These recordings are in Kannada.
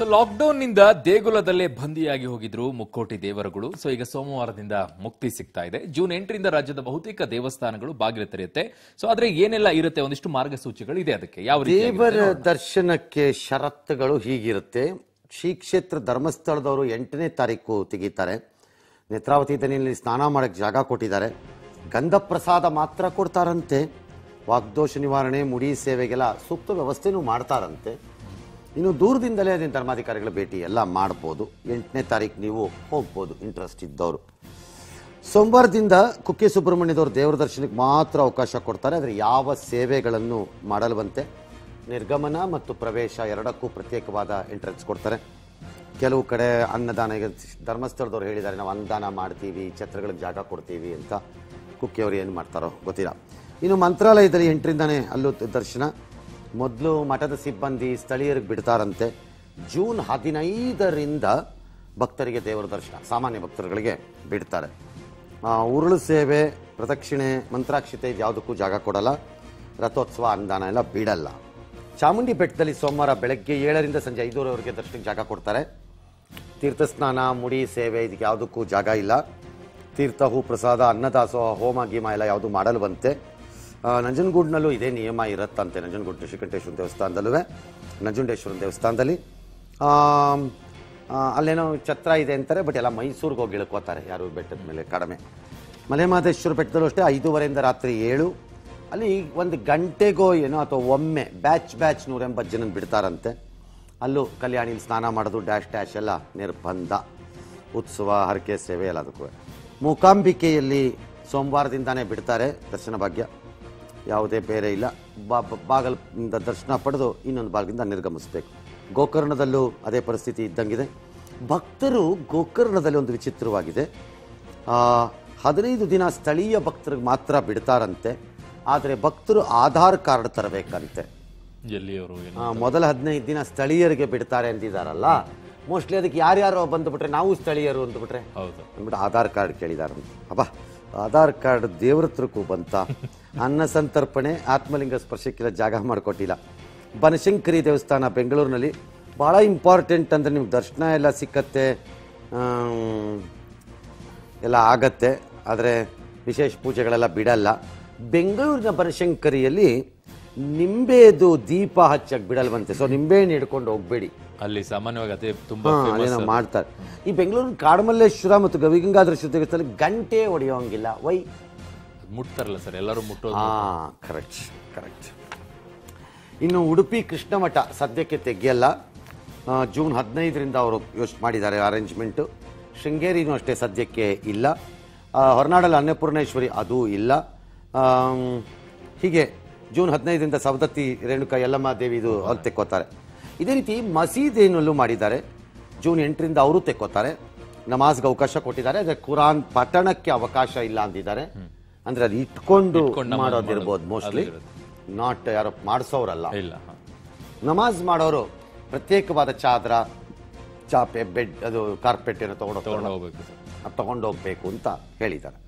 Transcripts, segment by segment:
ಸೊ ನಿಂದ ದೇಗುಲದಲ್ಲೇ ಬಂದಿಯಾಗಿ ಹೋಗಿದ್ರು ಮುಕ್ಕೋಟಿ ದೇವರುಗಳು ಸೊ ಈಗ ಸೋಮವಾರದಿಂದ ಮುಕ್ತಿ ಸಿಗ್ತಾ ಇದೆ ಜೂನ್ ಎಂಟರಿಂದ ರಾಜ್ಯದ ಬಹುತೇಕ ದೇವಸ್ಥಾನಗಳು ಬಾಗಿಲು ತೆರೆಯುತ್ತೆ ಸೊ ಆದ್ರೆ ಏನೆಲ್ಲ ಇರುತ್ತೆ ಒಂದಿಷ್ಟು ಮಾರ್ಗಸೂಚಿಗಳು ಇದೆ ಅದಕ್ಕೆ ಯಾವ ದೇವರ ದರ್ಶನಕ್ಕೆ ಷರತ್ತುಗಳು ಹೀಗಿರುತ್ತೆ ಶ್ರೀ ಕ್ಷೇತ್ರ ಧರ್ಮಸ್ಥಳದವರು ಎಂಟನೇ ತಾರೀಕು ತೆಗೀತಾರೆ ನೇತ್ರಾವತಿ ದನಿಯಲ್ಲಿ ಸ್ನಾನ ಮಾಡಕ್ಕೆ ಜಾಗ ಕೊಟ್ಟಿದ್ದಾರೆ ಗಂಧ ಪ್ರಸಾದ ಮಾತ್ರ ಕೊಡ್ತಾರಂತೆ ವಾಗ್ದೋಷ ನಿವಾರಣೆ ಮುಡಿ ಸೇವೆಗೆಲ್ಲ ಸೂಕ್ತ ವ್ಯವಸ್ಥೆನೂ ಮಾಡ್ತಾರಂತೆ ಇನ್ನು ದೂರದಿಂದಲೇ ಅದನ್ನು ಧರ್ಮಾಧಿಕಾರಿಗಳ ಭೇಟಿ ಎಲ್ಲ ಮಾಡ್ಬೋದು ಎಂಟನೇ ತಾರೀಕು ನೀವು ಹೋಗ್ಬೋದು ಇಂಟ್ರೆಸ್ಟ್ ಇದ್ದವರು ಸೋಮವಾರದಿಂದ ಕುಕ್ಕೆ ಸುಬ್ರಹ್ಮಣ್ಯದವರು ದೇವರ ದರ್ಶನಕ್ಕೆ ಮಾತ್ರ ಅವಕಾಶ ಕೊಡ್ತಾರೆ ಆದರೆ ಯಾವ ಸೇವೆಗಳನ್ನು ಮಾಡಲುವಂತೆ ನಿರ್ಗಮನ ಮತ್ತು ಪ್ರವೇಶ ಎರಡಕ್ಕೂ ಪ್ರತ್ಯೇಕವಾದ ಎಂಟ್ರೆನ್ಸ್ ಕೊಡ್ತಾರೆ ಕೆಲವು ಕಡೆ ಅನ್ನದಾನ ಧರ್ಮಸ್ಥಳದವ್ರು ಹೇಳಿದ್ದಾರೆ ನಾವು ಅನ್ನದಾನ ಮಾಡ್ತೀವಿ ಛತ್ರಗಳಿಗೆ ಜಾಗ ಕೊಡ್ತೀವಿ ಅಂತ ಕುಕ್ಕೆಯವರು ಏನು ಮಾಡ್ತಾರೋ ಗೊತ್ತಿಲ್ಲ ಇನ್ನು ಮಂತ್ರಾಲಯದಲ್ಲಿ ಎಂಟರಿಂದಾನೇ ಅಲ್ಲೂ ದರ್ಶನ ಮೊದಲು ಮಠದ ಸಿಬ್ಬಂದಿ ಸ್ಥಳೀಯರಿಗೆ ಬಿಡ್ತಾರಂತೆ ಜೂನ್ ಹದಿನೈದರಿಂದ ಭಕ್ತರಿಗೆ ದೇವರ ದರ್ಶನ ಸಾಮಾನ್ಯ ಭಕ್ತರುಗಳಿಗೆ ಬಿಡ್ತಾರೆ ಉರುಳು ಸೇವೆ ಪ್ರದಕ್ಷಿಣೆ ಮಂತ್ರಾಕ್ಷತೆ ಯಾವುದಕ್ಕೂ ಜಾಗ ಕೊಡಲ್ಲ ರಥೋತ್ಸವ ಅನುದಾನ ಎಲ್ಲ ಬಿಡಲ್ಲ ಚಾಮುಂಡಿ ಬೆಟ್ಟದಲ್ಲಿ ಸೋಮವಾರ ಬೆಳಗ್ಗೆ ಏಳರಿಂದ ಸಂಜೆ ಐದೂರವರೆಗೆ ದರ್ಶನಕ್ಕೆ ಜಾಗ ಕೊಡ್ತಾರೆ ತೀರ್ಥ ಸ್ನಾನ ಮುಡಿ ಸೇವೆ ಇದಕ್ಕೆ ಯಾವುದಕ್ಕೂ ಜಾಗ ಇಲ್ಲ ತೀರ್ಥ ಹೂ ಪ್ರಸಾದ ಅನ್ನದಾಸೋಹ ಹೋಮ ಗೀಮ ಎಲ್ಲ ಯಾವುದು ಮಾಡಲು ಬಂತೆ ನಂಜನಗೂಡಿನಲ್ಲೂ ಇದೇ ನಿಯಮ ಇರುತ್ತಂತೆ ನಂಜನಗೂಡು ಶ್ರೀಕಂಠೇಶ್ವರ ದೇವಸ್ಥಾನದಲ್ಲೂ ನಂಜುಂಡೇಶ್ವರ ದೇವಸ್ಥಾನದಲ್ಲಿ ಅಲ್ಲೇನೋ ಛತ್ರ ಇದೆ ಅಂತಾರೆ ಬಟ್ ಎಲ್ಲ ಮೈಸೂರಿಗೆ ಹೋಗಿ ಇಳ್ಕೋತಾರೆ ಯಾರು ಬೆಟ್ಟದ ಮೇಲೆ ಕಡಿಮೆ ಮಲೆಮಹದೇಶ್ವರ ಬೆಟ್ಟದಲ್ಲೂ ಅಷ್ಟೇ ಐದೂವರೆಯಿಂದ ರಾತ್ರಿ ಏಳು ಅಲ್ಲಿ ಒಂದು ಗಂಟೆಗೋ ಏನೋ ಅಥವಾ ಒಮ್ಮೆ ಬ್ಯಾಚ್ ಬ್ಯಾಚ್ ನೂರ ಎಂಬತ್ತು ಜನ ಬಿಡ್ತಾರಂತೆ ಅಲ್ಲೂ ಕಲ್ಯಾಣಿನ ಸ್ನಾನ ಮಾಡೋದು ಡ್ಯಾಶ್ ಡ್ಯಾಶ್ ಎಲ್ಲ ನಿರ್ಬಂಧ ಉತ್ಸವ ಹರಕೆ ಸೇವೆ ಎಲ್ಲದಕ್ಕೂ ಮೂಕಾಂಬಿಕೆಯಲ್ಲಿ ಸೋಮವಾರದಿಂದಾನೇ ಬಿಡ್ತಾರೆ ದರ್ಶನ ಭಾಗ್ಯ ಯಾವುದೇ ಬೇರೆ ಇಲ್ಲ ಬಾ ಬಾಗಲಿಂದ ದರ್ಶನ ಪಡೆದು ಇನ್ನೊಂದು ಬಾಗಿಲಿಂದ ನಿರ್ಗಮಿಸಬೇಕು ಗೋಕರ್ಣದಲ್ಲೂ ಅದೇ ಪರಿಸ್ಥಿತಿ ಇದ್ದಂಗಿದೆ ಭಕ್ತರು ಗೋಕರ್ಣದಲ್ಲಿ ಒಂದು ವಿಚಿತ್ರವಾಗಿದೆ ಹದಿನೈದು ದಿನ ಸ್ಥಳೀಯ ಭಕ್ತರಿಗೆ ಮಾತ್ರ ಬಿಡ್ತಾರಂತೆ ಆದರೆ ಭಕ್ತರು ಆಧಾರ್ ಕಾರ್ಡ್ ತರಬೇಕಂತೆ ಮೊದಲ ಹದಿನೈದು ದಿನ ಸ್ಥಳೀಯರಿಗೆ ಬಿಡ್ತಾರೆ ಇದ್ದಾರಲ್ಲ ಮೋಸ್ಟ್ಲಿ ಅದಕ್ಕೆ ಯಾರ್ಯಾರೋ ಬಂದುಬಿಟ್ರೆ ನಾವು ಸ್ಥಳೀಯರು ಅಂದ್ಬಿಟ್ರೆ ಅಂದ್ಬಿಟ್ಟು ಆಧಾರ್ ಕಾರ್ಡ್ ಕೇಳಿದಾರಂತೆ ಅಬ್ಬಾ ಆಧಾರ್ ಕಾರ್ಡ್ ದೇವ್ರ ಹತ್ರಕ್ಕೂ ಬಂತ ಅನ್ನ ಸಂತರ್ಪಣೆ ಆತ್ಮಲಿಂಗ ಸ್ಪರ್ಶಕ್ಕೆಲ್ಲ ಜಾಗ ಮಾಡಿಕೊಟ್ಟಿಲ್ಲ ಬನಶಂಕರಿ ದೇವಸ್ಥಾನ ಬೆಂಗಳೂರಿನಲ್ಲಿ ಭಾಳ ಇಂಪಾರ್ಟೆಂಟ್ ಅಂದರೆ ನಿಮ್ಗೆ ದರ್ಶನ ಎಲ್ಲ ಸಿಕ್ಕತ್ತೆ ಎಲ್ಲ ಆಗತ್ತೆ ಆದರೆ ವಿಶೇಷ ಪೂಜೆಗಳೆಲ್ಲ ಬಿಡಲ್ಲ ಬೆಂಗಳೂರಿನ ಬನಶಂಕರಿಯಲ್ಲಿ ನಿಂಬೆದು ದೀಪ ಹಚ್ಚಕ್ಕೆ ಬಿಡಲ್ವಂತೆ ಸೊ ನಿಂಬೆಹಣ್ಣು ಹಿಡ್ಕೊಂಡು ಹೋಗಬೇಡಿ ಅಲ್ಲಿ ಸಾಮಾನ್ಯವಾಗಿ ಅದೇ ತುಂಬಾ ಮಾಡ್ತಾರೆ ಈ ಬೆಂಗಳೂರಿನ ಕಾಡಮಲ್ಲೇಶ್ವರ ಮತ್ತು ಗವಿಗಂಗಾಧರ ಶ್ರುತಿಗಳಲ್ಲಿ ಗಂಟೆ ಹೊಡೆಯೋಂಗಿಲ್ಲ ವೈ ಮುಟ್ತಾರಲ್ಲ ಸರ್ ಎಲ್ಲರೂ ಮುಟ್ಟೋ ಹಾ ಕರೆಕ್ಟ್ ಕರೆಕ್ಟ್ ಇನ್ನು ಉಡುಪಿ ಕೃಷ್ಣಮಠ ಸದ್ಯಕ್ಕೆ ತೆಗೆಯಲ್ಲ ಜೂನ್ ಹದಿನೈದರಿಂದ ಅವರು ಯೋಚ್ ಮಾಡಿದ್ದಾರೆ ಅರೇಂಜ್ಮೆಂಟು ಶೃಂಗೇರಿನೂ ಅಷ್ಟೇ ಸದ್ಯಕ್ಕೆ ಇಲ್ಲ ಹೊರನಾಡಲ್ಲಿ ಅನ್ನಪೂರ್ಣೇಶ್ವರಿ ಅದೂ ಇಲ್ಲ ಹೀಗೆ ಜೂನ್ ಹದಿನೈದರಿಂದ ಸವದತ್ತಿ ರೇಣುಕಾ ಯಲ್ಲಮ್ಮ ಇದು ಅವ್ರು ತೆಕ್ಕೋತಾರೆ ಇದೇ ರೀತಿ ಮಸೀದೇನಲ್ಲೂ ಮಾಡಿದ್ದಾರೆ ಜೂನ್ ಎಂಟರಿಂದ ಅವರು ತೆಕ್ಕೋತಾರೆ ನಮಾಜ್ಗೆ ಅವಕಾಶ ಕೊಟ್ಟಿದ್ದಾರೆ ಅದೇ ಕುರಾನ್ ಪಠಣಕ್ಕೆ ಅವಕಾಶ ಇಲ್ಲ ಅಂದಿದ್ದಾರೆ ಅಂದ್ರೆ ಅದು ಇಟ್ಕೊಂಡು ಮಾಡೋದಿರ್ಬೋದು ಮೋಸ್ಟ್ಲಿ ನಾಟ್ ಯಾರೋ ಮಾಡಿಸೋರಲ್ಲ ನಮಾಜ್ ಮಾಡೋರು ಪ್ರತ್ಯೇಕವಾದ ಚಾದ್ರ ಚಾಪೆ ಬೆಡ್ ಅದು ಕಾರ್ಪೆಟ್ ಏನೋ ತಗೊಂಡು ತಗೊಂಡು ಹೋಗ್ಬೇಕು ಅಂತ ಹೇಳಿದ್ದಾರೆ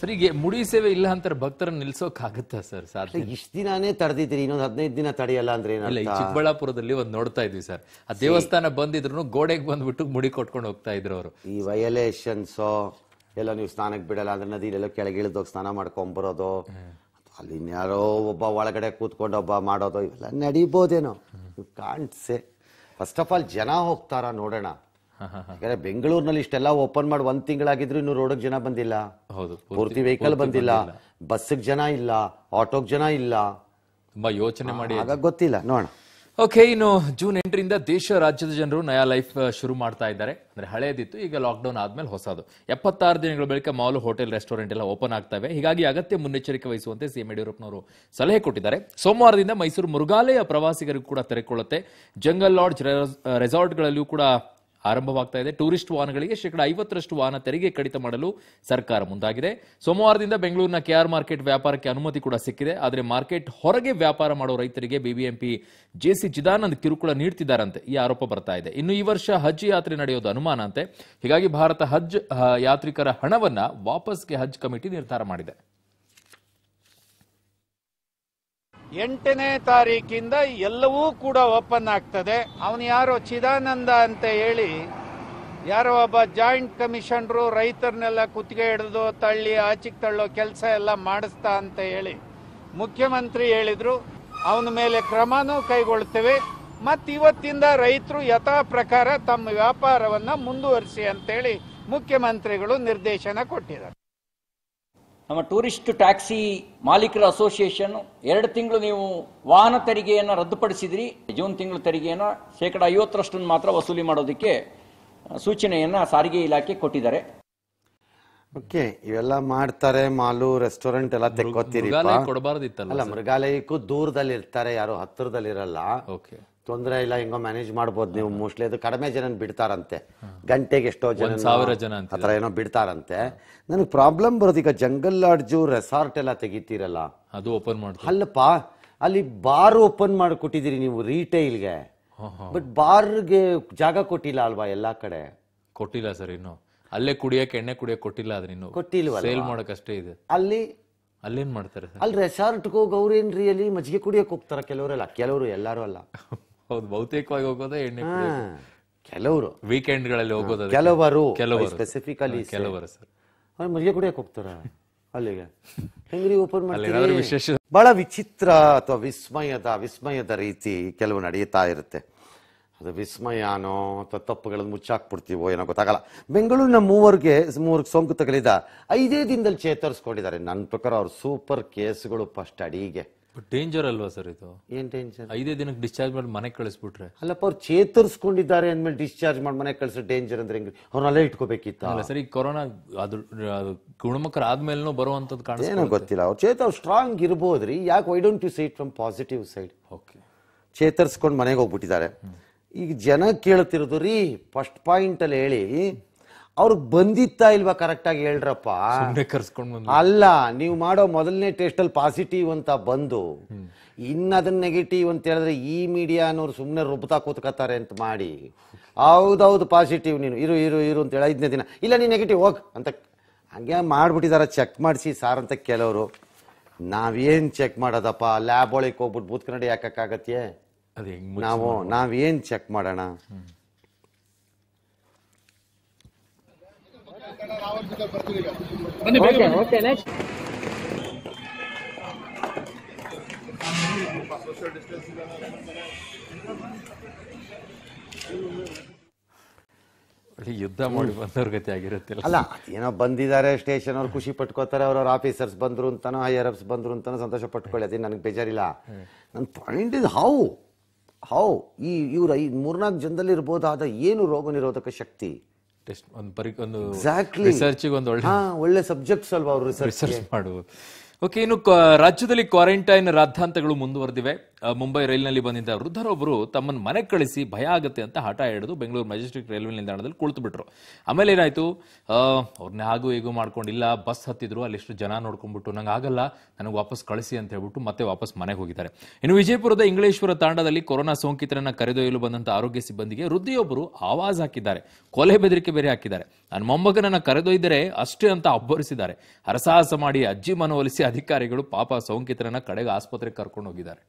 ಸರ್ ಈಗ ಮುಡಿ ಸೇವೆ ಇಲ್ಲ ಅಂತಾರೆ ಭಕ್ತರ ನಿಲ್ಸೋಕಾಗತ್ತ ಸರ್ ಸಾಧ್ಯ ಇಷ್ಟು ದಿನಾನೇ ತಡೆದಿದ್ರಿ ಇನ್ನೊಂದು ಹದಿನೈದು ದಿನ ತಡೆಯಲ್ಲ ಅಂದ್ರೆ ಇಲ್ಲ ಚಿಕ್ಕಬಳ್ಳಾಪುರದಲ್ಲಿ ಒಂದು ನೋಡ್ತಾ ಇದ್ವಿ ಸರ್ ಆ ದೇವಸ್ಥಾನ ಬಂದಿದ್ರು ಗೋಡೆಗೆ ಬಂದ್ಬಿಟ್ಟು ಮುಡಿ ಕೊಟ್ಕೊಂಡು ಹೋಗ್ತಾ ಇದ್ರು ಅವರು ಈ ವಯಲೇಷನ್ಸು ಎಲ್ಲ ನೀವು ಸ್ನಾನಕ್ಕೆ ಬಿಡಲ್ಲ ಅಂದ್ರೆ ನದಿಲೆಲ್ಲ ಕೆಳಗೆ ಇಳಿದೋಗ ಸ್ನಾನ ಬರೋದು ಅಲ್ಲಿ ಇನ್ಯಾರೋ ಒಬ್ಬ ಒಳಗಡೆ ಕೂತ್ಕೊಂಡು ಒಬ್ಬ ಮಾಡೋದು ಇವೆಲ್ಲ ನಡೀಬೋದೇನೋ ಕಾಣ್ಸೆ ಫಸ್ಟ್ ಆಫ್ ಆಲ್ ಜನ ಹೋಗ್ತಾರ ನೋಡೋಣ ಯಾಕಂದ್ರೆ ಬೆಂಗಳೂರಿನಲ್ಲಿ ಇಷ್ಟೆಲ್ಲ ಓಪನ್ ಮಾಡಿ ಒಂದ್ ತಿಂಗಳಾಗಿದ್ರು ಇನ್ನು ರೋಡಕ್ ಜನ ಬಂದಿಲ್ಲ ಹೌದು ಪೂರ್ತಿ ವೆಹಿಕಲ್ ಬಂದಿಲ್ಲ ಬಸ್ಗೆ ಜನ ಇಲ್ಲ ಆಟೋಗ್ ಜನ ಇಲ್ಲ ತುಂಬಾ ಯೋಚನೆ ಮಾಡಿ ಆಗ ಗೊತ್ತಿಲ್ಲ ನೋಡೋಣ ಓಕೆ ಇನ್ನು ಜೂನ್ ಎಂಟರಿಂದ ದೇಶ ರಾಜ್ಯದ ಜನರು ನಯಾ ಲೈಫ್ ಶುರು ಮಾಡ್ತಾ ಇದ್ದಾರೆ ಅಂದ್ರೆ ಹಳೆಯದಿತ್ತು ಈಗ ಲಾಕ್ಡೌನ್ ಆದ್ಮೇಲೆ ಹೊಸದು ಎಪ್ಪತ್ತಾರು ದಿನಗಳ ಬಳಿಕ ಮಾಲ್ ಹೋಟೆಲ್ ರೆಸ್ಟೋರೆಂಟ್ ಎಲ್ಲ ಓಪನ್ ಆಗ್ತವೆ ಹೀಗಾಗಿ ಅಗತ್ಯ ಮುನ್ನೆಚ್ಚರಿಕೆ ವಹಿಸುವಂತೆ ಸಿಎಂ ಯಡಿಯೂರಪ್ಪನವರು ಸಲಹೆ ಕೊಟ್ಟಿದ್ದಾರೆ ಸೋಮವಾರದಿಂದ ಮೈಸೂರು ಮೃಗಾಲಯ ಪ್ರವಾಸಿಗರಿಗೂ ಕೂಡ ತೆರೆಕೊಳ್ಳುತ್ತೆ ಜಂಗಲ್ ಲಾಡ್ಜ್ ರೆಸಾರ್ಟ್ಗಳಲ್ಲಿಯೂ ಕೂಡ ಆರಂಭವಾಗ್ತಾ ಇದೆ ಟೂರಿಸ್ಟ್ ವಾಹನಗಳಿಗೆ ಶೇಕಡ ಐವತ್ತರಷ್ಟು ವಾಹನ ತೆರಿಗೆ ಕಡಿತ ಮಾಡಲು ಸರ್ಕಾರ ಮುಂದಾಗಿದೆ ಸೋಮವಾರದಿಂದ ಬೆಂಗಳೂರಿನ ಕೆಆರ್ ಮಾರ್ಕೆಟ್ ವ್ಯಾಪಾರಕ್ಕೆ ಅನುಮತಿ ಕೂಡ ಸಿಕ್ಕಿದೆ ಆದರೆ ಮಾರ್ಕೆಟ್ ಹೊರಗೆ ವ್ಯಾಪಾರ ಮಾಡುವ ರೈತರಿಗೆ ಬಿಬಿಎಂಪಿ ಜೆಸಿ ಚಿದಾನಂದ್ ಕಿರುಕುಳ ನೀಡ್ತಿದ್ದಾರಂತೆ ಈ ಆರೋಪ ಬರ್ತಾ ಇದೆ ಇನ್ನು ಈ ವರ್ಷ ಹಜ್ ಯಾತ್ರೆ ನಡೆಯೋದು ಅನುಮಾನ ಅಂತೆ ಹೀಗಾಗಿ ಭಾರತ ಹಜ್ ಯಾತ್ರಿಕರ ಹಣವನ್ನ ವಾಪಸ್ಗೆ ಹಜ್ ಕಮಿಟಿ ನಿರ್ಧಾರ ಮಾಡಿದೆ ಎಂಟನೇ ತಾರೀಕಿಂದ ಎಲ್ಲವೂ ಕೂಡ ಓಪನ್ ಆಗ್ತದೆ ಅವನು ಯಾರೋ ಚಿದಾನಂದ ಅಂತ ಹೇಳಿ ಯಾರೋ ಒಬ್ಬ ಜಾಯಿಂಟ್ ಕಮಿಷನರು ರೈತರನ್ನೆಲ್ಲ ಕುತ್ತಿಗೆ ಹಿಡಿದು ತಳ್ಳಿ ಆಚೆಗೆ ತಳ್ಳೋ ಕೆಲಸ ಎಲ್ಲ ಮಾಡಿಸ್ತಾ ಅಂತ ಹೇಳಿ ಮುಖ್ಯಮಂತ್ರಿ ಹೇಳಿದರು ಅವನ ಮೇಲೆ ಕ್ರಮನೂ ಕೈಗೊಳ್ತೇವೆ ಮತ್ತು ಇವತ್ತಿಂದ ರೈತರು ಯಥಾ ಪ್ರಕಾರ ತಮ್ಮ ವ್ಯಾಪಾರವನ್ನು ಮುಂದುವರಿಸಿ ಅಂತೇಳಿ ಮುಖ್ಯಮಂತ್ರಿಗಳು ನಿರ್ದೇಶನ ಕೊಟ್ಟಿದ್ದಾರೆ ನಮ್ಮ ಟೂರಿಸ್ಟ್ ಟ್ಯಾಕ್ಸಿ ಮಾಲೀಕರ ಅಸೋಸಿಯೇಷನ್ ಎರಡು ತಿಂಗಳು ನೀವು ವಾಹನ ತೆರಿಗೆಯನ್ನು ರದ್ದುಪಡಿಸಿದ್ರಿ ಜೂನ್ ತಿಂಗಳು ತೆರಿಗೆಯನ್ನು ಶೇಕಡ ಐವತ್ತರಷ್ಟನ್ನು ಮಾತ್ರ ವಸೂಲಿ ಮಾಡೋದಕ್ಕೆ ಸೂಚನೆಯನ್ನು ಸಾರಿಗೆ ಇಲಾಖೆ ಕೊಟ್ಟಿದ್ದಾರೆ ಓಕೆ ಇವೆಲ್ಲ ಮಾಡ್ತಾರೆ ಮಾಲು ರೆಸ್ಟೋರೆಂಟ್ ಎಲ್ಲ ತೆಕ್ಕೋತೀರಿ ಕೊಡಬಾರ್ದಿತ್ತಲ್ಲ ಮೃಗಾಲಯಕ್ಕೂ ದೂರದಲ್ಲಿ ಇರ್ತಾರೆ ಯಾರು ಹತ್ತಿರದಲ್ಲಿ ಇರಲ್ಲ ಓಕೆ ತೊಂದರೆ ಇಲ್ಲ ಹೆಂಗೋ ಮ್ಯಾನೇಜ್ ಮಾಡ್ಬೋದು ನೀವು ಮೋಸ್ಟ್ಲಿ ಅದು ಕಡಿಮೆ ಜನ ಬಿಡ್ತಾರಂತೆ ಗಂಟೆಗೆ ಎಷ್ಟೋ ಜನ ಸಾವಿರ ಜನ ಹತ್ರ ಏನೋ ಬಿಡ್ತಾರಂತೆ ನನಗೆ ಪ್ರಾಬ್ಲಮ್ ಬರೋದು ಈಗ ಜಂಗಲ್ ಲಾಡ್ಜು ರೆಸಾರ್ಟ್ ಎಲ್ಲ ತೆಗಿತೀರಲ್ಲ ಅದು ಓಪನ್ ಮಾಡಿ ಅಲ್ಲಪ್ಪ ಅಲ್ಲಿ ಬಾರ್ ಓಪನ್ ಮಾಡಿಕೊಟ್ಟಿದ್ದೀರಿ ನೀವು ರೀಟೈಲ್ಗೆ ಬಟ್ ಬಾರ್ಗೆ ಜಾಗ ಕೊಟ್ಟಿಲ್ಲ ಅಲ್ವಾ ಎಲ್ಲಾ ಕಡೆ ಕೊಟ್ಟಿಲ್ಲ ಸರ್ ಇನ್ನು ಅಲ್ಲೇ ಕುಡಿಯಕ್ಕೆ ಎಣ್ಣೆ ಕುಡಿಯಕ್ಕೆ ಕೊಟ್ಟಿಲ್ಲ ಆದ್ರೆ ಇನ್ನು ಕೊಟ್ಟಿಲ್ವಾ ಸೇಲ್ ಮಾಡೋಕಷ್ಟೇ ಇದೆ ಅಲ್ಲಿ ಅಲ್ಲೇನ್ ಮಾಡ್ತಾರೆ ಅಲ್ಲಿ ರೆಸಾರ್ಟ್ಗೆ ಹೋಗೋರು ಏನ್ ಅಲ್ಲಿ ಮಜ್ಜಿಗೆ ಕುಡಿಯಕ್ಕೆ ಹೋಗ್ತಾರ ಕೆಲವರೆಲ್ಲ ಕೆಲವರು ಎಲ್ಲರೂ ಅಲ್ಲ ಹೌದು ಬಹುತೇಕವಾಗಿ ಹೋಗೋದೇ ಎಣ್ಣೆ ಕೆಲವರು ವೀಕೆಂಡ್ ಗಳಲ್ಲಿ ಹೋಗೋದು ಕೆಲವರು ಕೆಲವರು ಸ್ಪೆಸಿಫಿಕಲಿ ಕೆಲವರು ಸರ್ ಮಜಿಗೆ ಕುಡಿಯಕ್ಕೆ ಹೋಗ್ತಾರ ಅಲ್ಲಿಗೆ ಹೆಂಗ್ರಿ ಓಪನ್ ಮಾಡ್ತಾರೆ ವಿಶೇಷ ಬಹಳ ವಿಚಿತ್ರ ಅಥವಾ ವಿಸ್ಮಯದ ವಿಸ್ಮಯದ ರೀತಿ ಕೆಲವು ನಡೆಯುತ್ತಾ ಇರುತ್ತೆ ಅದು ವಿಸ್ಮಯನೋ ಅಥವಾ ತಪ್ಪುಗಳನ್ನು ಮುಚ್ಚಾಕ್ಬಿಡ್ತೀವೋ ಏನೋ ಗೊತ್ತಾಗಲ್ಲ ಬೆಂಗಳೂರಿನ ಮೂವರಿಗೆ ಮೂವರಿಗೆ ಸೋಂಕು ತಗಲಿದ ಐದೇ ದಿನದಲ್ಲಿ ಚೇತರಿಸ್ಕೊಂಡಿದ್ದಾರೆ ನನ್ನ ಪ್ರಕಾರ ಅವ್ರ ಸೂಪರ್ ಕೇಸ್ಗಳು ಫಸ್ಟ್ ಅಡಿಗೆ ಡೇಂಜರ್ ಅಲ್ವಾ ಸರ್ ಇದು ಏನ್ ಡೇಂಜರ್ ಐದೇ ದಿನಕ್ಕೆ ಡಿಸ್ಚಾರ್ಜ್ ಮಾಡಿ ಮನೆಗೆ ಕಳಿಸ್ಬಿಟ್ರೆ ಅಲ್ಲಪ್ಪ ಅವ್ರು ಚೇತರಿಸ್ಕೊಂಡಿದ್ದಾರೆ ಅಂದ್ಮೇಲೆ ಡಿಸ್ಚಾರ್ಜ್ ಮಾಡಿ ಮನೆಗೆ ಕಳಿಸೋ ಡೇಂಜರ್ ಅಂದ್ರೆ ಹೆಂಗ್ರಿ ಅವ್ರನ್ನೆಲ್ಲ ಇಟ್ಕೋಬೇಕಿತ್ತ ಅಲ್ಲ ಸರ್ ಕೊರೋನಾ ಅದು ಗುಣಮುಖರ ಆದ್ಮೇಲೆ ಬರುವಂತದ್ದು ಏನೋ ಗೊತ್ತಿಲ್ಲ ಅವ್ರು ಚೇತ ಅವ್ರು ಸ್ಟ್ರಾಂಗ್ ಇರ್ಬೋದ್ರಿ ಯಾಕೆ why don't you it from positive side okay ಚೇತರಿಸ್ಕೊಂಡು ಮನೆಗೆ ಹೋಗ್ಬಿಟ್ಟಿದ್ದಾರೆ ಈಗ ಜನ ಕೇಳ್ತಿರೋದು ರೀ ಫಸ್ಟ್ ಪಾಯಿಂಟ್ ಅಲ್ಲಿ ಹೇಳಿ ಅವ್ರಿಗೆ ಬಂದಿತ್ತಾ ಇಲ್ವಾ ಕರೆಕ್ಟಾಗಿ ಹೇಳ್ರಪ್ಪ ಕರ್ಸ್ಕೊಂಡು ಅಲ್ಲ ನೀವು ಮಾಡೋ ಮೊದಲನೇ ಟೆಸ್ಟ್ ಅಲ್ಲಿ ಪಾಸಿಟಿವ್ ಅಂತ ಬಂದು ಅದನ್ನ ನೆಗೆಟಿವ್ ಅಂತ ಹೇಳಿದ್ರೆ ಈ ಮೀಡಿಯಾ ಅನ್ನೋರು ಸುಮ್ಮನೆ ರುಬ್ತಾ ಕೂತ್ಕೋತಾರೆ ಅಂತ ಮಾಡಿ ಹೌದೌದು ಪಾಸಿಟಿವ್ ನೀನು ಇರು ಇರು ಇರು ಅಂತ ಹೇಳಿ ಐದನೇ ದಿನ ಇಲ್ಲ ನೀನು ನೆಗೆಟಿವ್ ಹೋಗ್ ಅಂತ ಹಂಗೆ ಮಾಡಿಬಿಟ್ಟಿದಾರ ಚೆಕ್ ಮಾಡಿಸಿ ಸಾರ್ ಅಂತ ಕೆಲವರು ನಾವೇನ್ ಚೆಕ್ ಮಾಡೋದಪ್ಪ ಲ್ಯಾಬ್ ಒಳಗೆ ಹೋಗ್ಬಿಟ್ಟು ಬೂತ್ ಕನ್ನಡಿ ಹಾಕಕ್ಕಾಗತ್ತೆ ನಾವು ನಾವೇನು ಚೆಕ್ ಮಾಡೋಣ ಯುದ್ಧ ಮಾಡಿ ಬಂದವ್ರ ಗತಿ ಆಗಿರುತ್ತೆ ಅಲ್ಲ ಏನೋ ಬಂದಿದ್ದಾರೆ ಸ್ಟೇಷನ್ ಅವ್ರು ಖುಷಿ ಪಟ್ಕೋತಾರೆ ಅವ್ರವ್ರ ಆಫೀಸರ್ಸ್ ಬಂದ್ರು ಅಂತಾನೋ ಹೈಯರ್ ಅಪ್ಸ್ ಬಂದ್ರು ಅಂತಾನೋ ಸಂತೋಷ ಪಟ್ಕೊಳ್ಳಿ ಅದೇ ನನಗೆ ಬೇಜಾರಿಲ್ಲ ನನ್ನ ಪಾಯಿಂಟ್ ಇಸ್ ಹೌ ಹೌ ಈ ಇವ್ರ ಈ ಮೂರ್ನಾಲ್ಕು ಜನದಲ್ಲಿ ಇರ್ಬೋದಾದ ಏನು ರೋಗ ನಿರೋಧಕ ಶಕ್ತಿ ಟೆಸ್ಟ್ ಒಂದು ಪರಿ ಒಂದು ರಿಸರ್ಚಿಗೆ ಒಂದು ಒಳ್ಳೆ ಒಳ್ಳೆ ಸಬ್ಜೆಕ್ಟ್ಸ್ ಅಲ್ವಾ ಅವರು ರಿಸರ್ಚ್ ಮಾಡುವುದು ಓಕೆ ಇನ್ನು ರಾಜ್ಯದಲ್ಲಿ ಕ್ವಾರಂಟೈನ್ ರಾದ್ಧಾಂತಗಳು ಮುಂದುವರೆದಿವೆ ಮುಂಬೈ ರೈಲಿನಲ್ಲಿ ಬಂದಿದ್ದ ವೃದ್ಧರೊಬ್ಬರು ತಮ್ಮನ್ನ ಮನೆಗೆ ಕಳಿಸಿ ಭಯ ಆಗುತ್ತೆ ಅಂತ ಹಠ ಹಿಡಿದು ಬೆಂಗಳೂರು ಮೆಜೆಸ್ಟಿಕ್ ರೈಲ್ವೆ ನಿಲ್ದಾಣದಲ್ಲಿ ಕುಳಿತು ಬಿಟ್ರು ಆಮೇಲೆ ಏನಾಯಿತು ಅವ್ರನ್ನ ಹಾಗೂ ಹೀಗೂ ಮಾಡ್ಕೊಂಡಿಲ್ಲ ಬಸ್ ಹತ್ತಿದ್ರು ಅಲ್ಲಿಷ್ಟು ಜನ ನೋಡ್ಕೊಂಡ್ಬಿಟ್ಟು ನಂಗೆ ಆಗಲ್ಲ ನನಗೆ ವಾಪಸ್ ಕಳಿಸಿ ಅಂತ ಹೇಳ್ಬಿಟ್ಟು ಮತ್ತೆ ವಾಪಸ್ ಮನೆಗೆ ಹೋಗಿದ್ದಾರೆ ಇನ್ನು ವಿಜಯಪುರದ ಇಂಗ್ಲೇಶ್ವರ ತಾಂಡದಲ್ಲಿ ಕೊರೋನಾ ಸೋಂಕಿತರನ್ನ ಕರೆದೊಯ್ಯಲು ಬಂದಂಥ ಆರೋಗ್ಯ ಸಿಬ್ಬಂದಿಗೆ ವೃದ್ಧಿಯೊಬ್ಬರು ಆವಾಜ್ ಹಾಕಿದ್ದಾರೆ ಕೊಲೆ ಬೆದರಿಕೆ ಬೇರೆ ಹಾಕಿದ್ದಾರೆ ನನ್ನ ಮೊಮ್ಮಗನನ್ನ ಕರೆದೊಯ್ದರೆ ಅಷ್ಟೇ ಅಂತ ಅಬ್ಬರಿಸಿದ್ದಾರೆ ಹರಸಾಹಸ ಮಾಡಿ ಅಜ್ಜಿ ಮನವೊಲಿಸಿ ಅಧಿಕಾರಿಗಳು ಪಾಪ ಸೋಂಕಿತರನ್ನ ಕಡೆಗೆ ಆಸ್ಪತ್ರೆಗೆ ಕರ್ಕೊಂಡು ಹೋಗಿದ್ದಾರೆ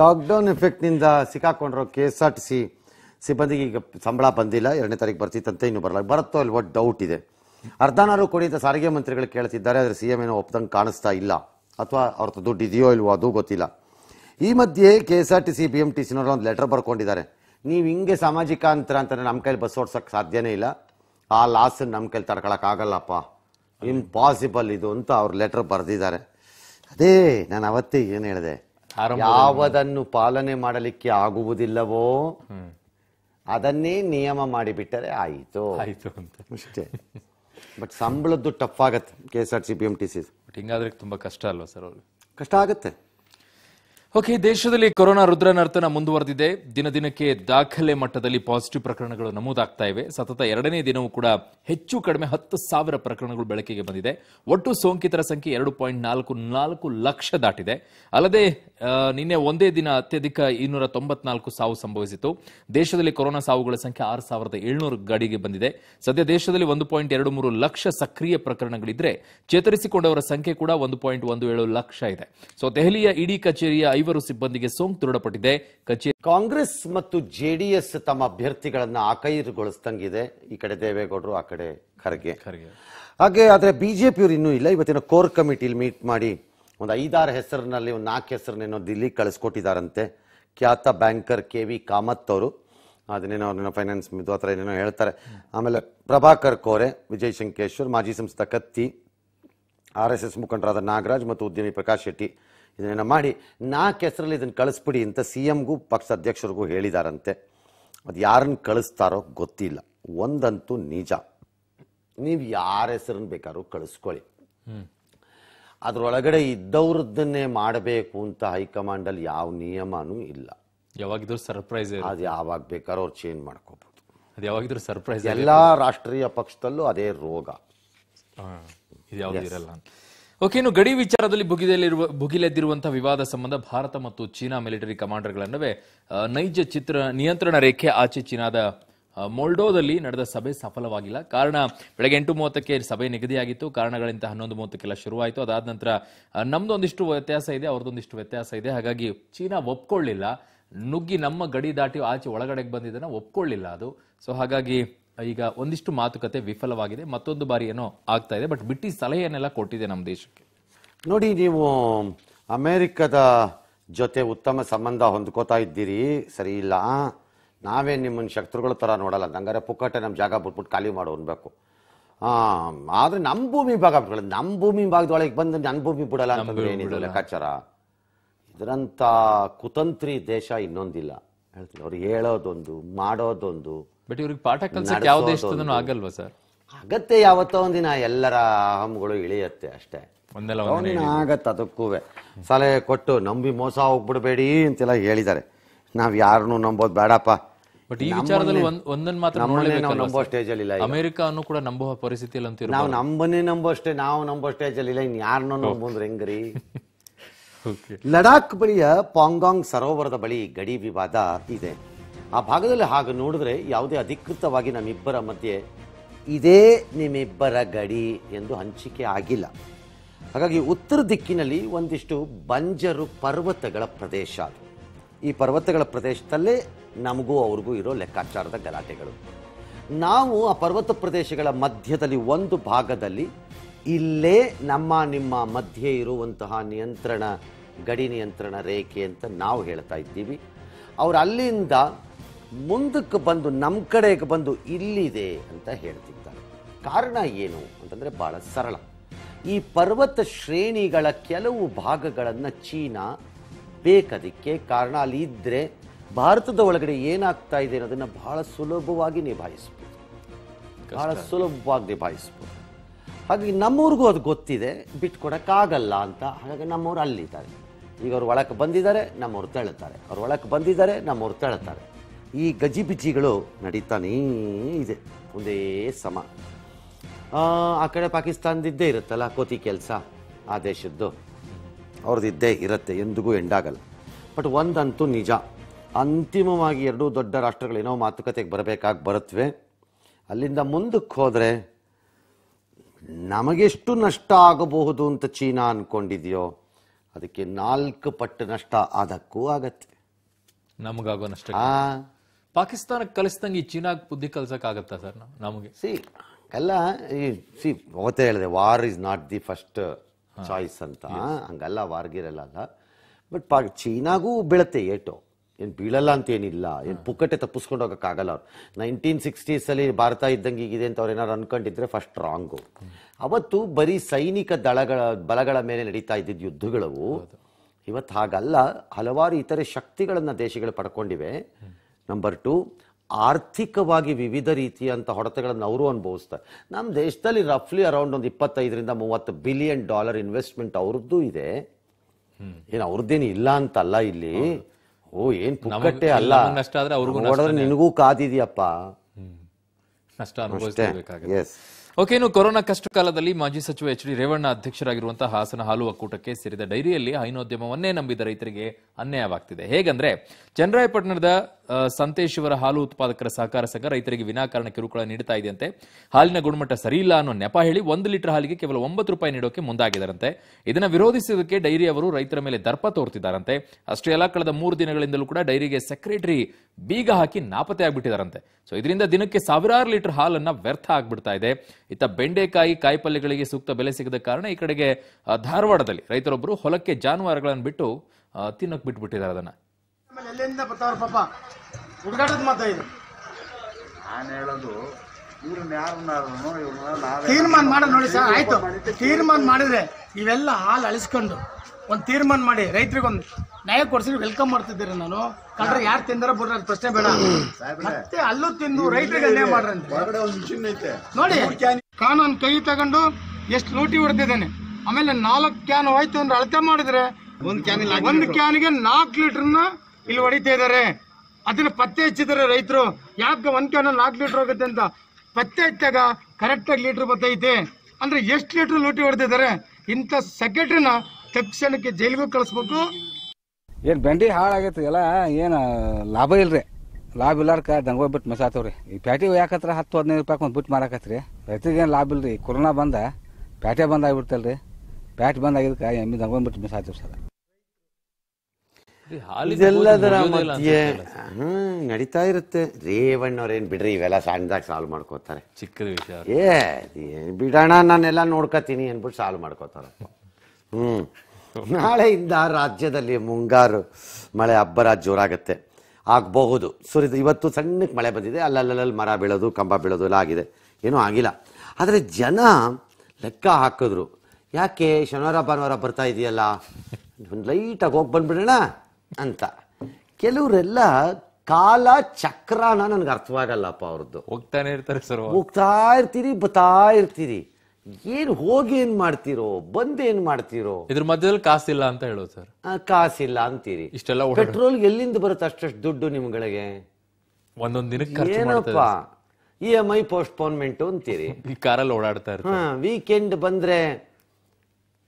ಲಾಕ್ಡೌನ್ ಎಫೆಕ್ಟ್ನಿಂದ ಸಿಕ್ಕಾಕೊಂಡಿರೋ K S R T C ಸಿಬ್ಬಂದಿಗೆ ಈಗ ಸಂಬಳ ಬಂದಿಲ್ಲ ಎರಡನೇ ತಾರೀಕು ಬರ್ತಿತ್ತಂತೆ ಇನ್ನೂ ಬರಲ್ಲ ಬರುತ್ತೋ ಅಲ್ವ ಡೌಟ್ ಇದೆ ಅರ್ಧನಾರು ಕೊಡಿ ಅಂತ ಸಾರಿಗೆ ಮಂತ್ರಿಗಳು ಕೇಳ್ತಿದ್ದಾರೆ ಆದರೆ ಸಿ ಎಂ ಏನೋ ಒಪ್ಪದಂಗೆ ಕಾಣಿಸ್ತಾ ಇಲ್ಲ ಅಥವಾ ಅವ್ರದ್ದು ದುಡ್ಡು ಇದೆಯೋ ಇಲ್ವೋ ಅದು ಗೊತ್ತಿಲ್ಲ ಈ ಮಧ್ಯೆ K S R T C B M T ಸಿನವರು ಒಂದು ಲೆಟರ್ ಬರ್ಕೊಂಡಿದ್ದಾರೆ ನೀವು ಹಿಂಗೆ ಸಾಮಾಜಿಕ ಅಂತರ ಅಂತಂದರೆ ನಮ್ಮ ಕೈಲಿ ಬಸ್ ಓಡ್ಸೋಕ್ಕೆ ಸಾಧ್ಯನೇ ಇಲ್ಲ ಆ ಲಾಸ್ ನಮ್ಮ ಕೈಲಿ ತಡ್ಕೊಳಕ್ಕಾಗಲ್ಲಪ್ಪ ಇಂಪಾಸಿಬಲ್ ಇದು ಅಂತ ಅವ್ರು ಲೆಟರ್ ಬರೆದಿದ್ದಾರೆ ಅದೇ ನಾನು ಅವತ್ತೇ ಏನು ಹೇಳಿದೆ ಯಾವುದನ್ನು ಪಾಲನೆ ಮಾಡಲಿಕ್ಕೆ ಆಗುವುದಿಲ್ಲವೋ ಅದನ್ನೇ ನಿಯಮ ಮಾಡಿಬಿಟ್ಟರೆ ಆಯಿತು ಆಯಿತು ಅಂತ ಅಷ್ಟೇ ಬಟ್ ಸಂಬಳದ್ದು ಟಫ್ ಆಗುತ್ತೆ K S R C B M T C ಹಿಂಗಾದ್ರೆ ತುಂಬ ಕಷ್ಟ ಅಲ್ವಾ ಸರ್ ಅವರು ಕಷ್ಟ ಆಗುತ್ತೆ ಓಕೆ ದೇಶದಲ್ಲಿ ಕೊರೋನಾ ನರ್ತನ ಮುಂದುವರೆದಿದೆ ದಿನ ದಿನಕ್ಕೆ ದಾಖಲೆ ಮಟ್ಟದಲ್ಲಿ ಪಾಸಿಟಿವ್ ಪ್ರಕರಣಗಳು ನಮೂದಾಗ್ತಾ ಇವೆ ಸತತ ಎರಡನೇ ದಿನವೂ ಕೂಡ ಹೆಚ್ಚು ಕಡಿಮೆ ಹತ್ತು ಸಾವಿರ ಪ್ರಕರಣಗಳು ಬೆಳಕಿಗೆ ಬಂದಿದೆ ಒಟ್ಟು ಸೋಂಕಿತರ ಸಂಖ್ಯೆ ಎರಡು ಪಾಯಿಂಟ್ ನಾಲ್ಕು ನಾಲ್ಕು ಲಕ್ಷ ದಾಟಿದೆ ಅಲ್ಲದೆ ನಿನ್ನೆ ಒಂದೇ ದಿನ ಅತ್ಯಧಿಕ ಇನ್ನೂರ ತೊಂಬತ್ನಾಲ್ಕು ಸಾವು ಸಂಭವಿಸಿತು ದೇಶದಲ್ಲಿ ಕೊರೋನಾ ಸಾವುಗಳ ಸಂಖ್ಯೆ ಆರು ಸಾವಿರದ ಏಳ್ನೂರು ಗಡಿಗೆ ಬಂದಿದೆ ಸದ್ಯ ದೇಶದಲ್ಲಿ ಒಂದು ಪಾಯಿಂಟ್ ಎರಡು ಮೂರು ಲಕ್ಷ ಸಕ್ರಿಯ ಪ್ರಕರಣಗಳಿದ್ರೆ ಚೇತರಿಸಿಕೊಂಡವರ ಸಂಖ್ಯೆ ಕೂಡ ಒಂದು ಪಾಯಿಂಟ್ ಒಂದು ಏಳು ಲಕ್ಷ ಇದೆ ಸೊ ದೆಹಲಿಯ ಇಡಿ ಕಚೇರಿಯ ಐವರು ಸಿಬ್ಬಂದಿಗೆ ಸೋಂಕು ದೃಢಪಟ್ಟಿದೆ ಕಚೇರಿ ಕಾಂಗ್ರೆಸ್ ಮತ್ತು ಜೆಡಿಎಸ್ ತಮ್ಮ ಅಭ್ಯರ್ಥಿಗಳನ್ನ ಆಕೈರುಗೊಳಿಸ್ದಂಗಿದೆ ಈ ಕಡೆ ದೇವೇಗೌಡರು ಆ ಕಡೆ ಖರ್ಗೆ ಹಾಗೆ ಆದ್ರೆ ಬಿಜೆಪಿಯವರು ಇನ್ನೂ ಇಲ್ಲ ಇವತ್ತಿನ ಕೋರ್ ಕಮಿಟಿಲಿ ಮೀಟ್ ಮಾಡಿ ಒಂದು ಐದಾರು ಹೆಸರಿನಲ್ಲಿ ಒಂದು ನಾಲ್ಕು ಹೆಸರನ್ನೇನೋ ದಿಲ್ಲಿ ಕಳಿಸ್ಕೊಟ್ಟಿದ್ದಾರಂತೆ ಖ್ಯಾತ ಬ್ಯಾಂಕರ್ ಕೆ ವಿ ಕಾಮತ್ ಅವರು ಅದನ್ನೇನೋ ಅವ್ರನ್ನ ಫೈನಾನ್ಸ್ ಇದು ಆ ಥರ ಏನೇನೋ ಹೇಳ್ತಾರೆ ಆಮೇಲೆ ಪ್ರಭಾಕರ್ ಕೋರೆ ವಿಜಯ್ ಶಂಕೇಶ್ವರ್ ಮಾಜಿ ಸಂಸ್ಥೆ ಕತ್ತಿ ಆರ್ ಎಸ್ ಎಸ್ ಮುಖಂಡರಾದ ನಾಗರಾಜ್ ಮತ್ತು ಉದ್ಯಮಿ ಪ್ರಕಾಶ್ ಶೆಟ್ಟಿ ಇದನ್ನು ಮಾಡಿ ನಾಲ್ಕು ಹೆಸರಲ್ಲಿ ಇದನ್ನು ಕಳಿಸ್ಬಿಡಿ ಅಂತ ಸಿ ಎಮ್ಗೂ ಪಕ್ಷ ಅಧ್ಯಕ್ಷರಿಗೂ ಹೇಳಿದಾರಂತೆ ಅದು ಯಾರನ್ನು ಕಳಿಸ್ತಾರೋ ಗೊತ್ತಿಲ್ಲ ಒಂದಂತೂ ನಿಜ ನೀವು ಯಾರ ಹೆಸರನ್ನು ಬೇಕಾದ್ರೂ ಕಳಿಸ್ಕೊಳ್ಳಿ ಅದರೊಳಗಡೆ ಇದ್ದವ್ರದ್ದನ್ನೇ ಮಾಡಬೇಕು ಅಂತ ಹೈಕಮಾಂಡಲ್ಲಿ ಯಾವ ನಿಯಮನೂ ಇಲ್ಲ ಯಾವಾಗಿದ್ರು ಸರ್ಪ್ರೈಸ್ ಅದು ಯಾವಾಗ ಬೇಕಾದ್ರೂ ಅವ್ರು ಚೇಂಜ್ ಮಾಡ್ಕೋಬಹುದು ಅದು ಯಾವಾಗಿದ್ರು ಸರ್ಪ್ರೈಸ್ ಎಲ್ಲ ರಾಷ್ಟ್ರೀಯ ಪಕ್ಷದಲ್ಲೂ ಅದೇ ರೋಗ ಇರಲ್ಲ ಓಕೆ ಇನ್ನು ಗಡಿ ವಿಚಾರದಲ್ಲಿ ಭುಗಿದಲ್ಲಿರುವ ಭುಗಿಲೆದ್ದಿರುವಂತಹ ವಿವಾದ ಸಂಬಂಧ ಭಾರತ ಮತ್ತು ಚೀನಾ ಮಿಲಿಟರಿ ಕಮಾಂಡರ್ಗಳ ನಡುವೆ ನೈಜ ಚಿತ್ರ ನಿಯಂತ್ರಣ ರೇಖೆ ಆಚೆ ಚೀನಾದ ಮೊಲ್ಡೋದಲ್ಲಿ ನಡೆದ ಸಭೆ ಸಫಲವಾಗಿಲ್ಲ ಕಾರಣ ಬೆಳಗ್ಗೆ ಎಂಟು ಮೂವತ್ತಕ್ಕೆ ಸಭೆ ನಿಗದಿಯಾಗಿತ್ತು ಕಾರಣಗಳಿಂದ ಹನ್ನೊಂದು ಮೂವತ್ತಕ್ಕೆಲ್ಲ ಶುರುವಾಯಿತು ಅದಾದ ನಂತರ ಒಂದಿಷ್ಟು ವ್ಯತ್ಯಾಸ ಇದೆ ಅವ್ರದ್ದೊಂದಿಷ್ಟು ವ್ಯತ್ಯಾಸ ಇದೆ ಹಾಗಾಗಿ ಚೀನಾ ಒಪ್ಕೊಳ್ಳಿಲ್ಲ ನುಗ್ಗಿ ನಮ್ಮ ಗಡಿ ದಾಟಿ ಆಚೆ ಒಳಗಡೆಗೆ ಬಂದಿದ್ದನ್ನು ಒಪ್ಕೊಳ್ಳಿಲ್ಲ ಅದು ಸೊ ಹಾಗಾಗಿ ಈಗ ಒಂದಿಷ್ಟು ಮಾತುಕತೆ ವಿಫಲವಾಗಿದೆ ಮತ್ತೊಂದು ಬಾರಿ ಏನೋ ಆಗ್ತಾ ಇದೆ ಬಟ್ ಬಿಟ್ಟಿ ಸಲಹೆಯನ್ನೆಲ್ಲ ಕೊಟ್ಟಿದೆ ನಮ್ಮ ದೇಶಕ್ಕೆ ನೋಡಿ ನೀವು ಅಮೇರಿಕದ ಜೊತೆ ಉತ್ತಮ ಸಂಬಂಧ ಹೊಂದ್ಕೋತಾ ಇದ್ದೀರಿ ಸರಿ ಇಲ್ಲ ನಾವೇ ನಿಮ್ಮನ್ನ ಶತ್ರುಗಳ ಥರ ನೋಡಲ್ಲ ಹಂಗಾರೆ ಪುಕ್ಕಟ್ಟೆ ನಮ್ಮ ಜಾಗ ಬಿಟ್ಬಿಟ್ಟು ಖಾಲಿ ಮಾಡು ಅನ್ಬೇಕು ಆದರೆ ನಮ್ಮ ಭೂಮಿ ಭಾಗ ಬಿಡಲ್ಲ ನಮ್ಮ ಭೂಮಿ ಭಾಗದೊಳಗೆ ಬಂದು ನನ್ನ ಭೂಮಿ ಬಿಡಲ್ಲ ಅಂತಂದ್ರೆ ಏನಿದೆ ಲೆಕ್ಕಾಚಾರ ಇದರಂಥ ಕುತಂತ್ರಿ ದೇಶ ಇನ್ನೊಂದಿಲ್ಲ ಹೇಳ್ತೀನಿ ಅವ್ರು ಹೇಳೋದೊಂದು ಮಾಡೋದೊಂದು ಬಟ್ ಇವ್ರಿಗೆ ಪಾಠ ಕಲ್ಸಕ್ಕೆ ಯಾವ ದೇಶದೂ ಆಗಲ್ವಾ ಸರ್ ಆಗತ್ತೆ ಯಾವತ್ತೋ ಒಂದಿನ ಎಲ್ಲರ ಅಹಂಗಳು ಇಳಿಯತ್ತೆ ಅಷ್ಟೇ ಆಗತ್ತೆ ಅದಕ್ಕೂ ಸಲಹೆ ಕೊಟ್ಟು ನಂಬಿ ಮೋಸ ಹೋಗ್ಬಿಡ್ಬೇಡಿ ಅಂತೆಲ್ಲ ಹೇಳಿದ್ದಾರೆ ನಾವ್ ಯಾರನ್ನು ನಂಬೋದು ಬೇಡಪ್ಪ ಬಟ್ ಈ ವಿಚಾರದಲ್ಲಿ ಒಂದನ್ನ ಮಾತ್ರ ನಂಬೋ ಸ್ಟೇಜಲ್ಲಿ ಇಲ್ಲ ಅಮೆರಿಕಾನು ಕೂಡ ನಂಬೋ ಪರಿಸ್ಥಿತಿಯಲ್ಲಿ ಅಂತ ನಾವು ನಮ್ಮನ್ನೇ ನಂಬೋಷ್ಟೇ ನಾವು ನಂಬೋ ಸ್ಟೇಜಲ್ಲಿ ಇಲ್ಲ ಇನ್ ಯಾರನ್ನೋ ನಂಬಂದ್ರೆ ಹೆಂಗ್ರಿ ಲಡಾಖ್ ಬಳಿಯ ಪಾಂಗಾಂಗ್ ಸರೋವರದ ಬಳಿ ಗಡಿ ವಿವಾದ ಇದೆ ಆ ಭಾಗದಲ್ಲಿ ಹಾಗೆ ನೋಡಿದ್ರೆ ಯಾವುದೇ ಅಧಿಕೃತವಾಗಿ ನಮ್ಮಿಬ್ಬರ ಮಧ್ಯೆ ಇದೇ ನಿಮ್ಮಿಬ್ಬರ ಗಡಿ ಎಂದು ಹಂಚಿಕೆ ಆಗಿಲ್ಲ ಹಾಗಾಗಿ ಉತ್ತರ ದಿಕ್ಕಿನಲ್ಲಿ ಒಂದಿಷ್ಟು ಬಂಜರು ಪರ್ವತಗಳ ಪ್ರದೇಶ ಅದು ಈ ಪರ್ವತಗಳ ಪ್ರದೇಶದಲ್ಲೇ ನಮಗೂ ಅವ್ರಿಗೂ ಇರೋ ಲೆಕ್ಕಾಚಾರದ ಗಲಾಟೆಗಳು ನಾವು ಆ ಪರ್ವತ ಪ್ರದೇಶಗಳ ಮಧ್ಯದಲ್ಲಿ ಒಂದು ಭಾಗದಲ್ಲಿ ಇಲ್ಲೇ ನಮ್ಮ ನಿಮ್ಮ ಮಧ್ಯೆ ಇರುವಂತಹ ನಿಯಂತ್ರಣ ಗಡಿ ನಿಯಂತ್ರಣ ರೇಖೆ ಅಂತ ನಾವು ಹೇಳ್ತಾ ಇದ್ದೀವಿ ಅವರು ಅಲ್ಲಿಂದ ಮುಂದಕ್ಕೆ ಬಂದು ನಮ್ಮ ಕಡೆಗೆ ಬಂದು ಇಲ್ಲಿದೆ ಅಂತ ಹೇಳ್ತಿದ್ದಾರೆ ಕಾರಣ ಏನು ಅಂತಂದರೆ ಭಾಳ ಸರಳ ಈ ಪರ್ವತ ಶ್ರೇಣಿಗಳ ಕೆಲವು ಭಾಗಗಳನ್ನು ಚೀನಾ ಬೇಕದಕ್ಕೆ ಕಾರಣ ಅಲ್ಲಿ ಇದ್ದರೆ ಭಾರತದ ಒಳಗಡೆ ಏನಾಗ್ತಾ ಇದೆ ಅನ್ನೋದನ್ನು ಬಹಳ ಸುಲಭವಾಗಿ ನಿಭಾಯಿಸ್ಬೋದು ಬಹಳ ಸುಲಭವಾಗಿ ನಿಭಾಯಿಸ್ಬೋದು ಹಾಗಾಗಿ ನಮ್ಮೂರಿಗೂ ಅದು ಗೊತ್ತಿದೆ ಬಿಟ್ಕೊಡೋಕ್ಕಾಗಲ್ಲ ಅಂತ ಹಾಗಾಗಿ ನಮ್ಮವ್ರು ಅಲ್ಲಿದ್ದಾರೆ ಈಗ ಅವ್ರು ಒಳಕ್ಕೆ ಬಂದಿದ್ದಾರೆ ನಮ್ಮವ್ರು ತಳ್ಳುತ್ತಾರೆ ಅವ್ರು ಒಳಕ್ಕೆ ಬಂದಿದ್ದಾರೆ ನಮ್ಮವ್ರು ತಳ್ಳುತ್ತಾರೆ ಈ ಗಜಿಬಿಜಿಗಳು ನಡೀತಾನೇ ಇದೆ ಒಂದೇ ಸಮ ಆ ಕಡೆ ಪಾಕಿಸ್ತಾನದಿದ್ದೇ ಇರುತ್ತಲ್ಲ ಕೋತಿ ಕೆಲಸ ಆ ದೇಶದ್ದು ಅವ್ರದ್ದಿದ್ದೇ ಇರುತ್ತೆ ಎಂದಿಗೂ ಎಂಡಾಗಲ್ಲ ಬಟ್ ಒಂದಂತೂ ನಿಜ ಅಂತಿಮವಾಗಿ ಎರಡೂ ದೊಡ್ಡ ರಾಷ್ಟ್ರಗಳೇನೋ ಮಾತುಕತೆಗೆ ಬರಬೇಕಾಗಿ ಬರುತ್ತವೆ ಅಲ್ಲಿಂದ ಮುಂದಕ್ಕೆ ಹೋದರೆ ನಮಗೆಷ್ಟು ನಷ್ಟ ಆಗಬಹುದು ಅಂತ ಚೀನಾ ಅಂದ್ಕೊಂಡಿದೆಯೋ ಅದಕ್ಕೆ ನಾಲ್ಕು ಪಟ್ಟು ನಷ್ಟ ಆದಕ್ಕೂ ಆಗತ್ತೆ ನಮಗಾಗೋ ನಷ್ಟ ಪಾಕಿಸ್ತಾನಕ್ಕೆ ಕಲಿಸ್ದಂಗೆ ಈ ಚೀನಾಗೆ ಬುದ್ಧಿ ಕಲ್ಸಕ್ಕಾಗತ್ತಾ ಸರ್ ನಮಗೆ ಸಿ ಅಲ್ಲ ಈ ಸಿ ಅವತ್ತೇ ಹೇಳಿದೆ war is not the first choice ಅಂತ ಹಂಗಲ್ಲ ವಾರ್ಗಿರಲ್ಲ ಅಲ್ಲ ಬಟ್ ಪಾ ಚೀನಾಗೂ ಬೀಳತ್ತೆ ಏಟು ಏನು ಬೀಳಲ್ಲ ಅಂತ ಏನಿಲ್ಲ ಏನು ಪುಕ್ಕಟ್ಟೆ ತಪ್ಪಿಸ್ಕೊಂಡು ಹೋಗೋಕ್ಕಾಗಲ್ಲ ಅವ್ರು ನೈನ್ಟೀನ್ ಸಿಕ್ಸ್ಟೀಸಲ್ಲಿ ಭಾರತ ಇದ್ದಂಗೆ ಈಗಿದೆ ಅಂತ ಅವ್ರು ಏನಾದ್ರು ಅನ್ಕೊಂಡಿದ್ರೆ ಫಸ್ಟ್ ರಾಂಗು ಅವತ್ತು ಬರೀ ಸೈನಿಕ ದಳಗಳ ಬಲಗಳ ಮೇಲೆ ನಡೀತಾ ಇದ್ದಿದ್ದ ಯುದ್ಧಗಳು ಇವತ್ತು ಹಾಗಲ್ಲ ಹಲವಾರು ಇತರೆ ಶಕ್ತಿಗಳನ್ನು ದೇಶಗಳು ಪಡ್ಕೊಂಡಿವೆ ನಂಬರ್ ಟು ಆರ್ಥಿಕವಾಗಿ ವಿವಿಧ ರೀತಿಯಂಥ ಹೊಡೆತಗಳನ್ನು ಅವರು ಅನುಭವಿಸ್ತಾರೆ ನಮ್ಮ ದೇಶದಲ್ಲಿ ರಫ್ಲಿ ಅರೌಂಡ್ ಒಂದು ಇಪ್ಪತ್ತೈದರಿಂದ ಮೂವತ್ತು ಬಿಲಿಯನ್ ಡಾಲರ್ ಇನ್ವೆಸ್ಟ್ಮೆಂಟ್ ಅವ್ರದ್ದು ಇದೆ ಏನು ಅವ್ರದ್ದೇನು ಇಲ್ಲ ಅಂತಲ್ಲ ಇಲ್ಲಿ ಓ ಏನ್ ಪುಕ್ಕಟ್ಟೆ ಅಲ್ಲ ನೋಡಿದ್ರೆ ನಿನಗೂ ಕಾದಿದೆಯಪ್ಪ ನಷ್ಟ ಓಕೆ ಇನ್ನು ಕೊರೋನಾ ಕಷ್ಟ ಕಾಲದಲ್ಲಿ ಮಾಜಿ ಸಚಿವ ಎಚ್ ಡಿ ರೇವಣ್ಣ ಅಧ್ಯಕ್ಷರಾಗಿರುವಂತಹ ಹಾಸನ ಹಾಲು ಒಕ್ಕೂಟಕ್ಕೆ ಸೇರಿದ ಡೈರಿಯಲ್ಲಿ ಹೈನೋದ್ಯಮವನ್ನೇ ನಂಬಿದ ರೈತರಿಗೆ ಅನ್ಯಾಯವಾಗ್ತಿದೆ ಹೇಗಂದ್ರೆ ಚನ್ನರಾಯಪಟ್ಟಣದ ಸಂತೇಶ್ ಹಾಲು ಉತ್ಪಾದಕರ ಸಹಕಾರ ಸಂಘ ರೈತರಿಗೆ ವಿನಾಕಾರಣ ಕಿರುಕುಳ ನೀಡ್ತಾ ಇದೆಯಂತೆ ಹಾಲಿನ ಗುಣಮಟ್ಟ ಸರಿಯಿಲ್ಲ ಅನ್ನೋ ನೆಪ ಹೇಳಿ ಒಂದು ಲೀಟರ್ ಹಾಲಿಗೆ ಕೇವಲ ಒಂಬತ್ತು ರೂಪಾಯಿ ನೀಡೋಕೆ ಮುಂದಾಗಿದ್ದಾರಂತೆ ಇದನ್ನ ವಿರೋಧಿಸಿದಕ್ಕೆ ಡೈರಿ ಅವರು ರೈತರ ಮೇಲೆ ದರ್ಪ ತೋರ್ತಿದ್ದಾರಂತೆ ಅಷ್ಟೇ ಅಲ್ಲ ಕಳೆದ ಮೂರು ದಿನಗಳಿಂದಲೂ ಕೂಡ ಡೈರಿಗೆ ಸೆಕ್ರೆಟರಿ ಬೀಗ ಹಾಕಿ ನಾಪತ್ತೆ ಆಗ್ಬಿಟ್ಟಿದಾರಂತೆ ಸೊ ಇದರಿಂದ ದಿನಕ್ಕೆ ಸಾವಿರಾರು ಲೀಟರ್ ಹಾಲನ್ನ ವ್ಯರ್ಥ ಆಗ್ಬಿಡ್ತಾ ಇದೆ ಇತ್ತ ಬೆಂಡೆಕಾಯಿ ಕಾಯಿಪಲ್ಲೆಗಳಿಗೆ ಸೂಕ್ತ ಬೆಲೆ ಸಿಗದ ಕಾರಣ ಈ ಕಡೆಗೆ ಧಾರವಾಡದಲ್ಲಿ ರೈತರೊಬ್ಬರು ಹೊಲಕ್ಕೆ ಜಾನುವಾರುಗಳನ್ನು ಬಿಟ್ಟು ತಿನ್ನೋಕೆ ಬಿಟ್ಬಿಟ್ಟಿದ್ದಾರೆ ಅದನ್ನ ಎಲ್ಲಿಂದ ಬರ್ತಾವ್ರ ಪಾಪ ಹುಡುಗಾಟದ ಮಾತಾ ಇದು ನಾನು ಹೇಳೋದು ತೀರ್ಮಾನ ಮಾಡ ನೋಡಿ ಸರ್ ಆಯ್ತು ತೀರ್ಮಾನ ಮಾಡಿದ್ರೆ ಇವೆಲ್ಲ ಹಾಲು ಅಳಿಸ್ಕೊಂಡು ಒಂದು ತೀರ್ಮಾನ ಮಾಡಿ ಒಂದು ನ್ಯಾಯ ಕೊಡ್ಸಿದ್ರೆ ವೆಲ್ಕಮ್ ಮಾಡ್ತಿದ್ದೀರಿ ನಾನು ಕಂಡ್ರೆ ಯಾರು ತಿಂದಾರ ಬರ್ರ ಪ್ರಶ್ನೆ ಬೇಡ ಮತ್ತೆ ಅಲ್ಲೂ ತಿಂದು ರೈತರಿಗೆ ಅನ್ಯಾಯ ಮಾಡ್ರಿ ಒಂದು ನೋಡಿ ಕಾನೂನು ಕೈ ತಗೊಂಡು ಎಷ್ಟು ಲೂಟಿ ಹೊಡೆದಿದ್ದೇನೆ ಆಮೇಲೆ ನಾಲ್ಕು ಕ್ಯಾನ್ ಹೋಯ್ತು ಅಂದ್ರೆ ಅಳತೆ ಮಾಡಿದ್ರೆ ಒಂದ್ ಕ್ಯಾನ್ ಒಂದ್ ಕ್ಯಾನಿಗೆ ನಾಲ್ಕು ಲೀಟರ್ನ ಇಲ್ಲಿ ಹೊಡಿತಾ ಇದ್ದಾರೆ ಅದನ್ನ ಪತ್ತೆ ಹಚ್ಚಿದ್ದಾರೆ ರೈತರು ಯಾಕೆ ಒಂದು ಕ್ಯಾನಲ್ ನಾಲ್ಕು ಲೀಟರ್ ಹೋಗುತ್ತೆ ಅಂತ ಪತ್ತೆ ಹಚ್ಚಾಗ ಆಗಿ ಲೀಟರ್ ಬರ್ತೈತೆ ಅಂದ್ರೆ ಎಷ್ಟು ಲೀಟರ್ ಲೂಟಿ ಹೊಡೆದಿದ್ದಾರೆ ಇಂಥ ಸೆಕ್ರೆಟ್ರಿನ ತಕ್ಷಣಕ್ಕೆ ಜೈಲಿಗೂ ಕಳಿಸ್ಬೇಕು ಏನು ಬೆಂಡಿ ಹಾಳಾಗೈತೆ ಎಲ್ಲ ಏನು ಲಾಭ ಇಲ್ರಿ ಲಾಭ ಇಲ್ಲಾರ್ಕ ದಂಗೋಯ್ ಬಿಟ್ಟು ಮಸಾತವ್ರಿ ಈ ಪ್ಯಾಟಿ ಯಾಕತ್ರ ಹತ್ತು ಹದಿನೈದು ರೂಪಾಯಿ ಒಂದು ಬಿಟ್ಟು ಮಾರಾಕತ್ರಿ ರೈತರಿಗೆ ಏನು ಲಾಭ ಇಲ್ರಿ ಕೊರೋನಾ ಬಂದ ಪ್ಯಾಟೆ ಬಂದಾಗ್ಬಿಡ್ತಲ್ರಿ ಪ್ಯಾಟ್ ಬಂದಾಗಿದ್ದಕ್ಕೆ ಎಮ್ಮಿ ದಂಗೋಯ್ ಬಿಟ್ಟು ಮಿಸ್ ಸರ್ ಇದೆಲ್ಲದರ ಮಧ್ಯೆ ನಡೀತಾ ಇರುತ್ತೆ ರೇವಣ್ಣವ್ರೇನ್ ಬಿಡ್ರಿ ಇವೆಲ್ಲ ಸಣ್ಣದಾಗ ಸಾಲ್ವ್ ಮಾಡ್ಕೋತಾರೆ ಚಿಕ್ಕ ವಿಷಯ ಏ ಬಿಡೋಣ ನಾನೆಲ್ಲ ನೋಡ್ಕೋತೀನಿ ಅನ್ಬಿಟ್ಟು ಸಾಲ್ವ್ ಮಾಡ್ಕೋತಾರಪ್ಪ ಹ್ಮ್ ನಾಳೆಯಿಂದ ರಾಜ್ಯದಲ್ಲಿ ಮುಂಗಾರು ಮಳೆ ಅಬ್ಬರ ಜೋರಾಗತ್ತೆ ಆಗಬಹುದು ಸುರಿದು ಇವತ್ತು ಸಣ್ಣಕ್ಕೆ ಮಳೆ ಬಂದಿದೆ ಅಲ್ಲಲ್ಲಲ್ಲಿ ಮರ ಬೀಳೋದು ಕಂಬ ಬೀಳೋದು ಎಲ್ಲ ಆಗಿದೆ ಏನೂ ಆಗಿಲ್ಲ ಆದರೆ ಜನ ಲೆಕ್ಕ ಹಾಕಿದ್ರು ಯಾಕೆ ಶನಿವಾರ ಭಾನುವಾರ ಬರ್ತಾ ಇದೆಯಲ್ಲ ಲೈಟಾಗಿ ಹೋಗಿ ಬಂದ್ಬಿಡೋಣ ಅಂತ ಕೆಲವರೆಲ್ಲ ಕಾಲ ಚಕ್ರನ ನನಗೆ ಅರ್ಥವಾಗಲ್ಲಪ್ಪ ಅವ್ರದ್ದು ಹೋಗ್ತಾನೆ ಇರ್ತಾರೆ ಸರ್ ಹೋಗ್ತಾ ಇರ್ತೀರಿ ಬತಾ ಇರ್ತೀರಿ ಏನ್ ಹೋಗಿ ಏನ್ ಮಾಡ್ತೀರೋ ಏನ್ ಮಾಡ್ತೀರೋ ಇದ್ರ ಮಧ್ಯದಲ್ಲಿ ಕಾಸಿಲ್ಲ ಅಂತ ಹೇಳೋ ಸರ್ ಕಾಸಿಲ್ಲ ಅಂತೀರಿ ಇಷ್ಟೆಲ್ಲ ಪೆಟ್ರೋಲ್ ಎಲ್ಲಿಂದ ಬರುತ್ತೆ ಅಷ್ಟಷ್ಟು ದುಡ್ಡು ನಿಮ್ಗಳಿಗೆ ಒಂದೊಂದ್ ದಿನಕ್ಕೆ ಏನಪ್ಪ ಇ ಎಂ ಐ ಪೋಸ್ಟ್ಪೋನ್ಮೆಂಟ್ ಅಂತೀರಿ ಕಾರಲ್ಲಿ ಓಡಾಡ್ತಾ ಇರ್ತಾರೆ ವೀಕೆಂಡ್ ಬಂದ್ರೆ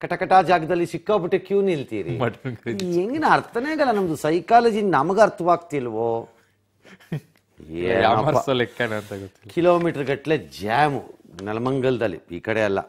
ಕಟಕಟ ಜಾಗದಲ್ಲಿ ಸಿಕ್ಕಾಬಿಟ್ಟೆ ಕ್ಯೂ ನಿಲ್ತೀರಿ ಹೆಂಗಿನ ಅರ್ಥನೇ ಆಗಲ್ಲ ನಮ್ದು ಸೈಕಾಲಜಿ ನಮಗ ಅರ್ಥವಾಗ್ತಿಲ್ವೋ ಕಿಲೋಮೀಟರ್ ಗಟ್ಟಲೆ ಜಾಮು ನೆಲಮಂಗಲದಲ್ಲಿ ಈ ಕಡೆ ಅಲ್ಲ